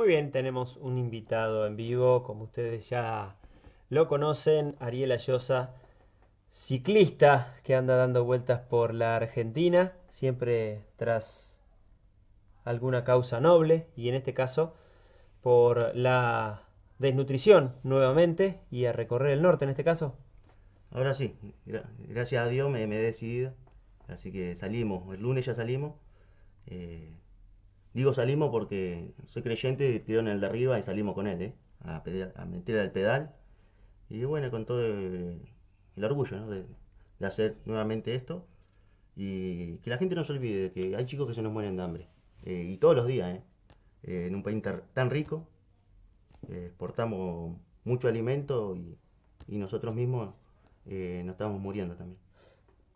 Muy bien, tenemos un invitado en vivo, como ustedes ya lo conocen, Ariel Ayosa, ciclista que anda dando vueltas por la Argentina, siempre tras alguna causa noble y en este caso por la desnutrición nuevamente y a recorrer el norte en este caso. Ahora sí, gracias a Dios me, he decidido, así que salimos, el lunes ya salimos. Eh, Digo salimos porque soy creyente, tiraron el de arriba y salimos con él, ¿eh? A, pedir, meter al pedal. Y bueno, con todo el, orgullo de, hacer nuevamente esto. Y que la gente no se olvide de que hay chicos que se nos mueren de hambre. Eh, y todos los días, ¿eh? en un país tan rico, exportamos mucho alimento y, nosotros mismos nos estamos muriendo también.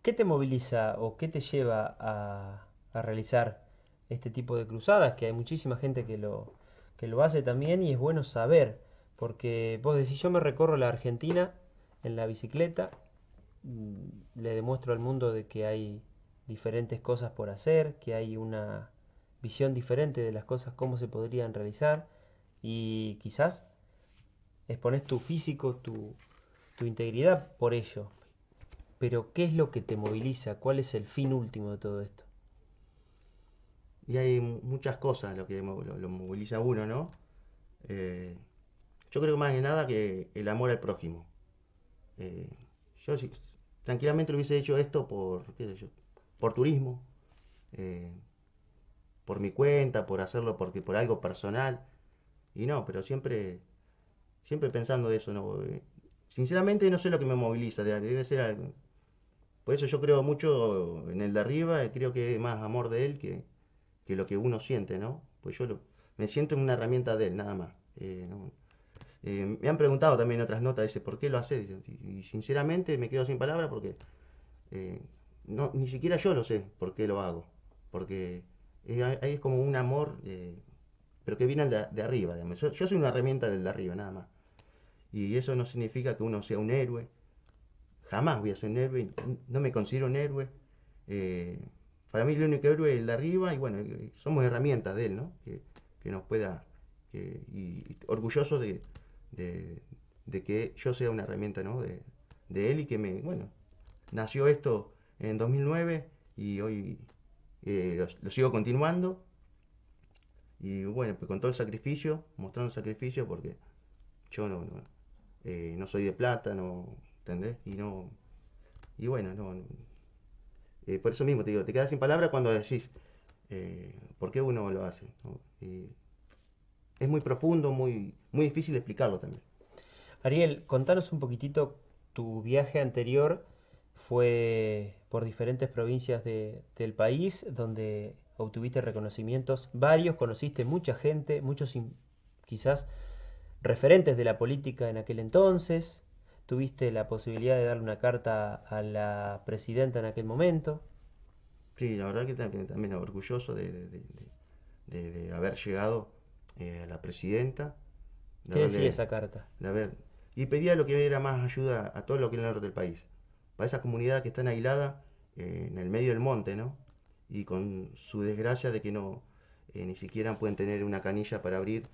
¿Qué te moviliza o qué te lleva a realizar este tipo de cruzadas, que hay muchísima gente que lo, que lo hace también y es bueno saber, porque vos decís, yo me recorro la Argentina en la bicicleta, mm, le demuestro al mundo de que hay diferentes cosas por hacer, que hay una visión diferente de las cosas, cómo se podrían realizar y quizás expones tu físico, tu, tu integridad por ello. Pero ¿qué es lo que te moviliza? ¿Cuál es el fin último de todo esto? Y hay muchas cosas lo que lo, moviliza a uno, ¿no? Eh, yo creo más que nada que el amor al prójimo. Eh, yo si, tranquilamente lo hubiese hecho esto por, por turismo, eh, por mi cuenta, por hacerlo porque por algo personal. Y no, pero siempre, siempre pensando eso. No, sinceramente no sé lo que me moviliza, debe ser algo. Por eso yo creo mucho en el de arriba, creo que es más amor de él que, que lo que uno siente, ¿no? Pues yo lo, me siento en una herramienta de él, nada más. Eh, eh, me han preguntado también en otras notas, ¿por qué lo hace? Y, sinceramente me quedo sin palabras porque eh, no, ni siquiera yo lo sé por qué lo hago. Porque ahí es como un amor, pero que viene de, arriba. Yo, yo, soy una herramienta del de arriba, nada más. Y eso no significa que uno sea un héroe. Jamás voy a ser un héroe, no me considero un héroe para mí el único héroe es el de arriba y bueno, eh, somos herramientas de él, ¿no? Que, nos pueda, y, orgulloso de, que yo sea una herramienta, ¿no? De, él y que me, bueno, nació esto en 2009 y hoy eh, lo, sigo continuando. Y bueno, pues con todo el sacrificio, mostrando el sacrificio porque yo no, no eh, soy de plata, no, ¿entendés? Y no, y bueno, no eh, por eso mismo te digo, te quedas sin palabras cuando decís, eh, ¿por qué uno lo hace? es muy profundo, muy, muy difícil explicarlo también. Ariel, contanos un poquitito, tu viaje anterior fue por diferentes provincias del país, donde obtuviste reconocimientos varios, conociste mucha gente, muchos quizás referentes de la política en aquel entonces, tuviste la posibilidad de darle una carta a la presidenta en aquel momento. Sí, la verdad que también, también orgulloso de, haber llegado eh, a la presidenta. ¿Qué darle, decía esa carta? y pedía lo que era más ayuda a todo lo que era el norte del país. Para esa comunidad que están aisladas eh, en el medio del monte, ¿no? Y con su desgracia de que no eh, ni siquiera pueden tener una canilla para abrir,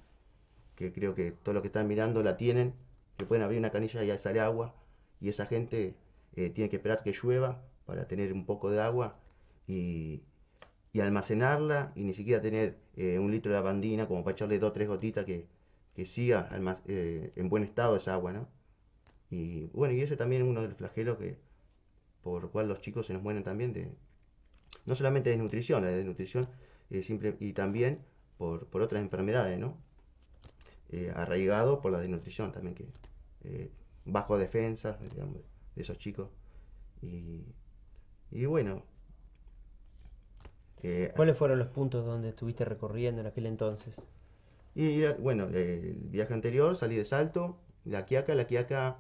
que creo que todos los que están mirando la tienen que pueden abrir una canilla y sale agua, y esa gente eh, tiene que esperar que llueva para tener un poco de agua y, almacenarla, y ni siquiera tener eh, un litro de lavandina como para echarle dos o tres gotitas que, siga eh, en buen estado esa agua, ¿no? Y bueno, y ese también es uno de los flagelos que, por cual los chicos se nos mueren también de, no solamente de nutrición, la desnutrición simple, y también por, por otras enfermedades, ¿no? arraigado por la desnutrición también que, eh, bajo defensa, de esos chicos. Y, bueno. Eh, ¿Cuáles fueron los puntos donde estuviste recorriendo en aquel entonces? Y bueno, el viaje anterior salí de Salto, La Quiaca, La Quiaca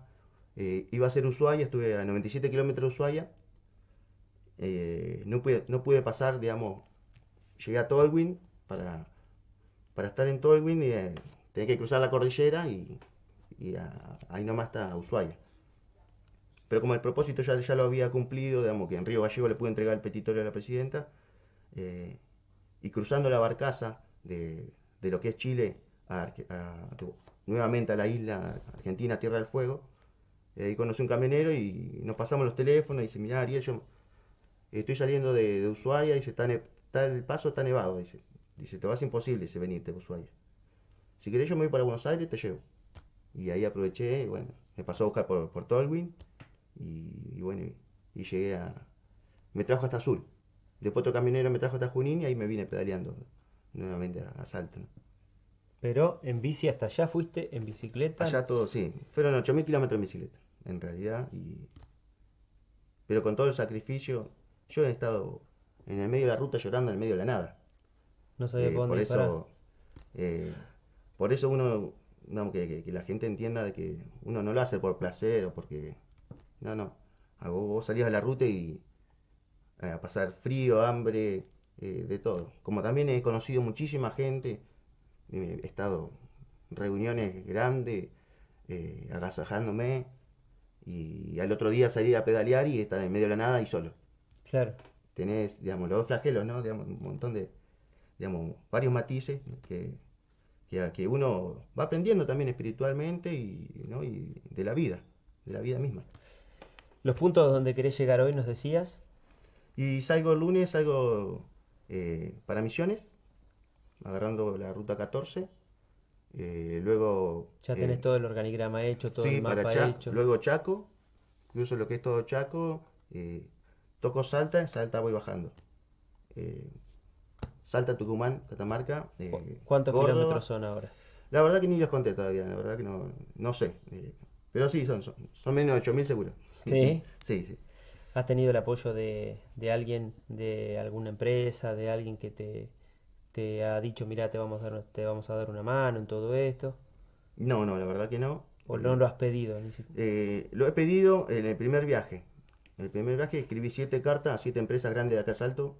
eh, iba a ser Ushuaia, estuve a 97 kilómetros de Ushuaia. no, pude, no pude pasar, digamos, llegué a Tolwyn para, para estar en Tolwyn y tenía que cruzar la cordillera y y ahí nomás está Ushuaia. Pero como el propósito ya, ya lo había cumplido, digamos que en Río Gallego le pude entregar el petitorio a la presidenta, eh, y cruzando la barcaza de, lo que es Chile nuevamente a la isla argentina, Tierra del Fuego, eh, ahí conoce un camionero y nos pasamos los teléfonos y dice, mirá Ariel, yo estoy saliendo de, Ushuaia, dice, está, está, el paso está nevado, dice, dice, te vas imposible, dice, venirte a Ushuaia. Si querés yo me voy para Buenos Aires, te llevo. Y ahí aproveché, bueno, me pasó a buscar por, por Tolwyn y, bueno, y llegué a... Me trajo hasta Azul. Después otro camionero me trajo hasta Junín y ahí me vine pedaleando nuevamente a, Salta. Pero en bici hasta allá fuiste, en bicicleta. Allá todo, sí. Fueron 8.000 kilómetros en bicicleta, en realidad. Pero con todo el sacrificio, yo he estado en el medio de la ruta llorando en el medio de la nada. No sabía eh, por por eso, eh, por eso uno que, la gente entienda de que uno no lo hace por placer o porque. No, no. Vos, salís a la ruta y. Eh, a pasar frío, hambre, eh, de todo. Como también he conocido muchísima gente, eh, he estado en reuniones grandes, agasajándome, y al otro día salir a pedalear y estar en medio de la nada y solo. Claro. Tenés, digamos, los dos flagelos, ¿no? Digamos, un montón de, digamos, varios matices que que, uno va aprendiendo también espiritualmente y, de la vida, de la vida misma. ¿Los puntos donde querés llegar hoy nos decías? Y salgo el lunes, salgo eh, para Misiones, agarrando la ruta 14. Eh, luego. Ya tenés eh, todo el organigrama hecho, todo el mapa hecho. Luego Chaco, incluso lo que es todo Chaco. toco Salta, en Salta voy bajando. Salta, Tucumán, Catamarca. Eh, ¿Cuántos kilómetros son ahora? La verdad que ni los conté todavía, la verdad que no, sé. Eh, pero sí, son, menos de 8.000 seguro. Sí. sí, sí. ¿Has tenido el apoyo de, alguien, de alguna empresa, de alguien que te, ha dicho, mira, te vamos, a dar, vamos a dar una mano en todo esto? No, no, la verdad que no. ¿O eh, no lo has pedido? Eh, lo he pedido en el primer viaje. En el primer viaje escribí siete cartas a siete empresas grandes de acá Salto,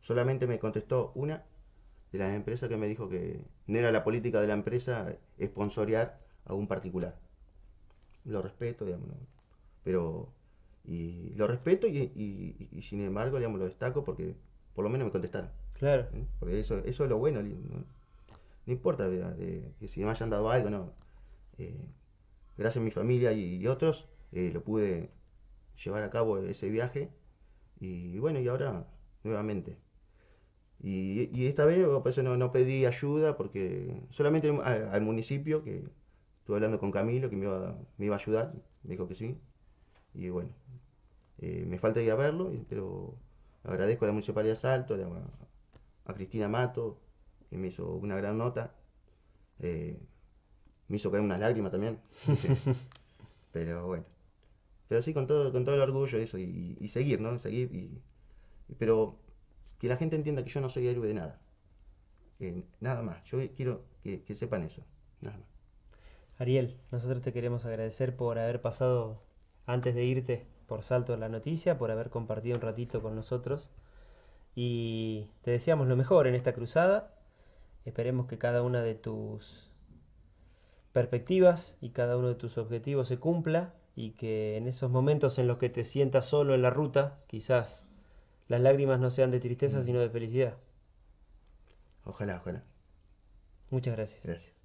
Solamente me contestó una de las empresas que me dijo que no era la política de la empresa esponsorear a un particular. Lo respeto, digamos, pero y lo respeto y, sin embargo, digamos, lo destaco porque por lo menos me contestaron. Claro. ¿Eh? Porque eso, eso es lo bueno. ¿no? no importa que si me hayan dado algo, no. Eh, gracias a mi familia y, otros, eh, lo pude llevar a cabo ese viaje. Y bueno, y ahora nuevamente, y, esta vez por no, pedí ayuda, porque solamente al, municipio, que estuve hablando con Camilo, que me iba, me iba a ayudar, me dijo que sí. Y bueno, eh, me falta ir a verlo, pero agradezco a la Municipalidad de Salto, a, Cristina Mato, que me hizo una gran nota. Eh, me hizo caer una lágrima también. pero bueno. Pero sí, con todo, con todo el orgullo eso, y, seguir, ¿no? Seguir, y pero que la gente entienda que yo no soy héroe de nada. Eh, nada más, yo quiero que, sepan eso, nada más. Ariel, nosotros te queremos agradecer por haber pasado, antes de irte, por Salto de la Noticia, por haber compartido un ratito con nosotros. Y te deseamos lo mejor en esta cruzada. Esperemos que cada una de tus perspectivas y cada uno de tus objetivos se cumpla y que en esos momentos en los que te sientas solo en la ruta, quizás las lágrimas no sean de tristeza, mm. sino de felicidad. Ojalá, ojalá. Muchas gracias. Gracias.